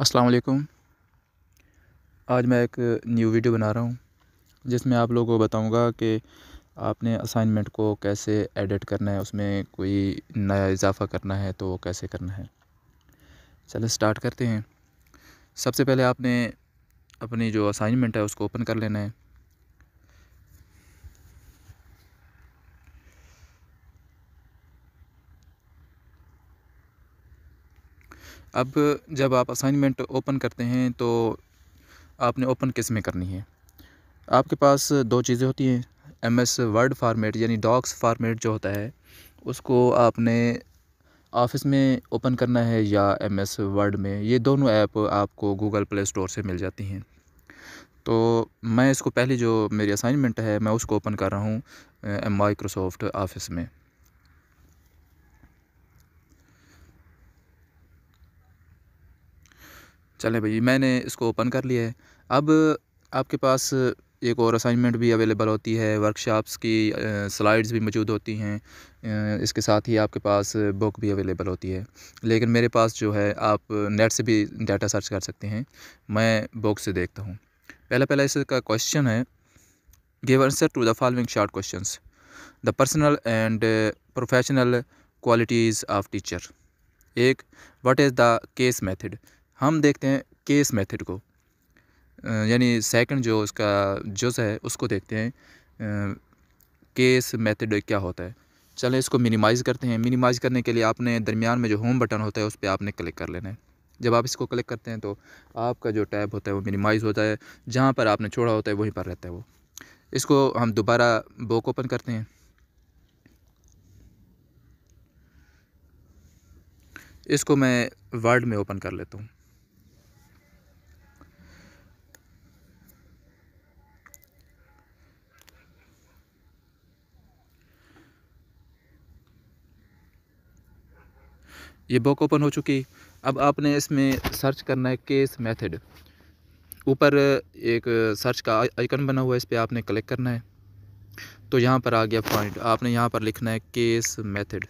अस्सलाम वालेकुम आज मैं एक न्यू वीडियो बना रहा हूँ जिसमें आप लोगों को बताऊँगा कि आपने असाइनमेंट को कैसे एडिट करना है उसमें कोई नया इजाफा करना है तो वो कैसे करना है चलो स्टार्ट करते हैं सबसे पहले आपने अपनी जो असाइनमेंट है उसको ओपन कर लेना है अब जब आप असाइनमेंट ओपन करते हैं तो आपने ओपन किस में करनी है आपके पास दो चीज़ें होती हैं एम एस वर्ड फार्मेट यानी डॉक्स फार्मेट जो होता है उसको आपने ऑफिस में ओपन करना है या एम एस वर्ड में ये दोनों ऐप आपको गूगल प्ले स्टोर से मिल जाती हैं तो मैं इसको पहले जो मेरी असाइनमेंट है मैं उसको ओपन कर रहा हूँ माइक्रोसॉफ्ट ऑफिस में चलें भाई मैंने इसको ओपन कर लिया है अब आपके पास एक और असाइनमेंट भी अवेलेबल होती है वर्कशॉप्स की स्लाइड्स भी मौजूद होती हैं इसके साथ ही आपके पास बुक भी अवेलेबल होती है लेकिन मेरे पास जो है आप नेट से भी डाटा सर्च कर सकते हैं मैं बुक से देखता हूँ पहला पहला इसका क्वेश्चन है give answer to the following short question the personal and professional qualities of teacher एक what is the case method हम देखते हैं केस मेथड को यानी सेकंड जो उसका जज है उसको देखते हैं केस मेथड क्या होता है चलें इसको मिनिमाइज़ करते हैं मिनिमाइज़ करने के लिए आपने दरमियान में जो होम बटन होता है उस पर आपने क्लिक कर लेना है जब आप इसको क्लिक करते हैं तो आपका जो टैब होता है वो मिनिमाइज़ होता है जहाँ पर आपने छोड़ा होता है वहीं पर रहता है वो इसको हम दोबारा बुक ओपन करते हैं इसको मैं वर्ड में ओपन कर लेता हूँ ये बुक ओपन हो चुकी अब आपने इसमें सर्च करना है केस मेथड ऊपर एक सर्च का आइकन बना हुआ है इस पर आपने क्लिक करना है तो यहाँ पर आ गया पॉइंट आपने यहाँ पर लिखना है केस मेथड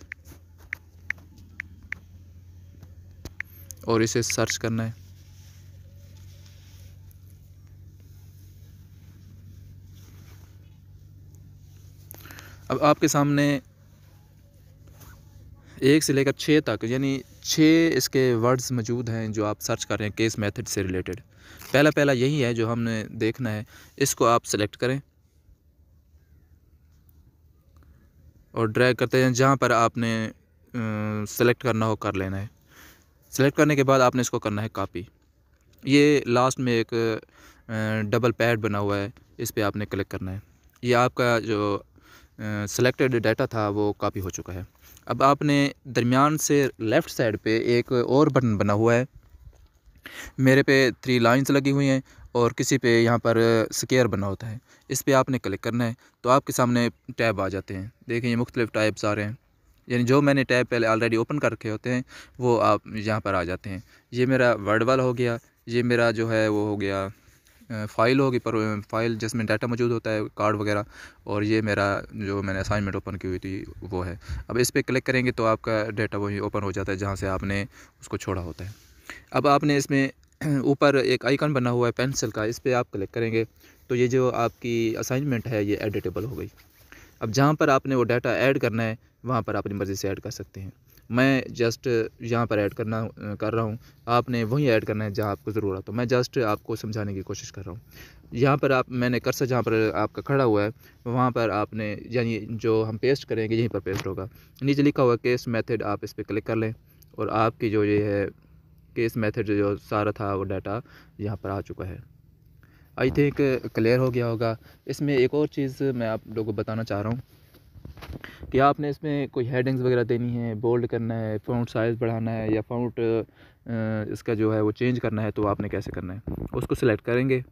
और इसे सर्च करना है अब आपके सामने एक से लेकर छः तक यानी छः इसके वर्ड्स मौजूद हैं जो आप सर्च कर रहे हैं केस मेथड से रिलेटेड पहला पहला यही है जो हमने देखना है इसको आप सेलेक्ट करें और ड्रैग करते हैं जहाँ पर आपने सेलेक्ट करना हो कर लेना है सेलेक्ट करने के बाद आपने इसको करना है कापी ये लास्ट में एक डबल पैड बना हुआ है इस पर आपने क्लिक करना है ये आपका जो सेलेक्टेड डाटा था वो कापी हो चुका है अब आपने दरमियान से लेफ़्ट साइड पे एक और बटन बना हुआ है मेरे पे थ्री लाइंस लगी हुई हैं और किसी पे यहाँ पर स्केयर बना होता है इस पर आपने क्लिक करना है तो आपके सामने टैब आ जाते हैं देखें ये मुख्तलिफ़ टाइप्स आ रहे हैं यानी जो मैंने टैब पहले ऑलरेडी ओपन कर रखे होते हैं वो आप यहाँ पर आ जाते हैं ये मेरा वर्ड वाला हो गया ये मेरा जो है वो हो गया फ़ाइल होगी पर फ़ाइल जिसमें डाटा मौजूद होता है कार्ड वगैरह और ये मेरा जो मैंने असाइनमेंट ओपन की हुई थी वो है अब इस पर क्लिक करेंगे तो आपका डाटा वही ओपन हो जाता है जहाँ से आपने उसको छोड़ा होता है अब आपने इसमें ऊपर एक आइकन बना हुआ है पेंसिल का इस पर आप क्लिक करेंगे तो ये जो आपकी असाइनमेंट है ये एडिटेबल हो गई अब जहाँ पर आपने वो डाटा ऐड करना है वहाँ पर अपनी मर्ज़ी से ऐड कर सकते हैं मैं जस्ट यहाँ पर ऐड करना कर रहा हूँ आपने वहीं ऐड करना है जहाँ आपको ज़रूरत हो तो मैं जस्ट आपको समझाने की कोशिश कर रहा हूँ यहाँ पर आप मैंने कर्सर जहाँ पर आपका खड़ा हुआ है वहाँ पर आपने यानी जो हम पेस्ट करेंगे यहीं पर पेस्ट होगा नीचे लिखा हुआ केस मेथड आप इस पर क्लिक कर लें और आपकी जो ये है केस मेथड जो सारा था वो डाटा यहाँ पर आ चुका है आई थिंक क्लियर हो गया होगा इसमें एक और चीज़ मैं आप लोगों को बताना चाह रहा हूँ कि आपने इसमें कोई हेडिंग्स वगैरह देनी है बोल्ड करना है फ़ाउंट साइज़ बढ़ाना है या फाउंट इसका जो है वो चेंज करना है तो आपने कैसे करना है उसको सिलेक्ट करेंगे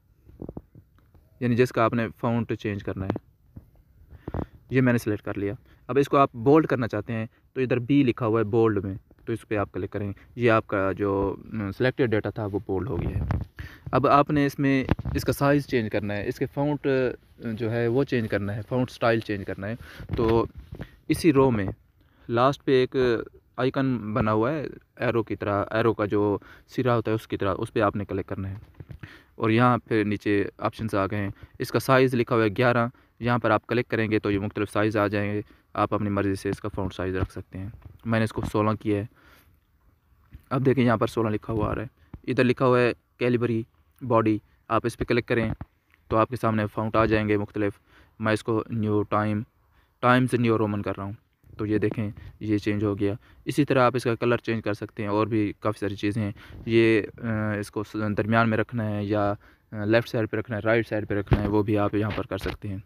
यानी जिसका आपने फाउंट चेंज करना है ये मैंने सेलेक्ट कर लिया अब इसको आप बोल्ड करना चाहते हैं तो इधर बी लिखा हुआ है बोल्ड में तो इस पर आप क्लिक करेंगे ये आपका जो सिलेक्टेड डेटा था वो बोल्ड हो गया है अब आपने इसमें इसका साइज़ चेंज करना है इसके फाउंट जो है वो चेंज करना है फ़ाउंट स्टाइल चेंज करना है तो इसी रो में लास्ट पे एक आइकन बना हुआ है एरो की तरह एरो का जो सिरा होता है उसकी तरह उस पर आपने क्लिक करना है और यहाँ फिर नीचे ऑप्शन आ गए हैं इसका साइज़ लिखा हुआ है ग्यारह यहाँ पर आप क्लिक करेंगे तो ये मुख्तलिफ साइज़ आ जाएंगे आप अपनी मर्ज़ी से इसका फ़ॉन्ट साइज़ रख सकते हैं मैंने इसको सोलह किया है अब देखें यहाँ पर सोलह लिखा हुआ आ रहा है इधर लिखा हुआ है कैलिबरी बॉडी आप इस पर क्लिक करें तो आपके सामने फाउंट आ जाएंगे मुख्तलिफ मैं इसको न्यू टाइम टाइम से न्यू रोमन कर रहा हूँ तो ये देखें ये चेंज हो गया इसी तरह आप इसका कलर चेंज कर सकते हैं और भी काफ़ी सारी चीज़ें हैं ये इसको दरमियान में रखना है या लेफ़्ट साइड पर रखना है राइट साइड पर रखना है वो भी आप यहाँ पर कर सकते हैं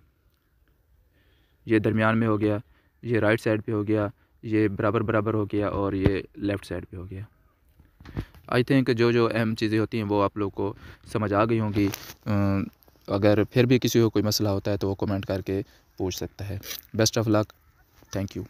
ये दरमियान में हो गया ये राइट साइड पे हो गया ये बराबर बराबर हो गया और ये लेफ़्ट साइड पे हो गया आई थिंक जो जो अहम चीज़ें होती हैं वो आप लोग को समझ आ गई होंगी अगर फिर भी किसी को कोई मसला होता है तो वो कमेंट करके पूछ सकता है best of luck thank you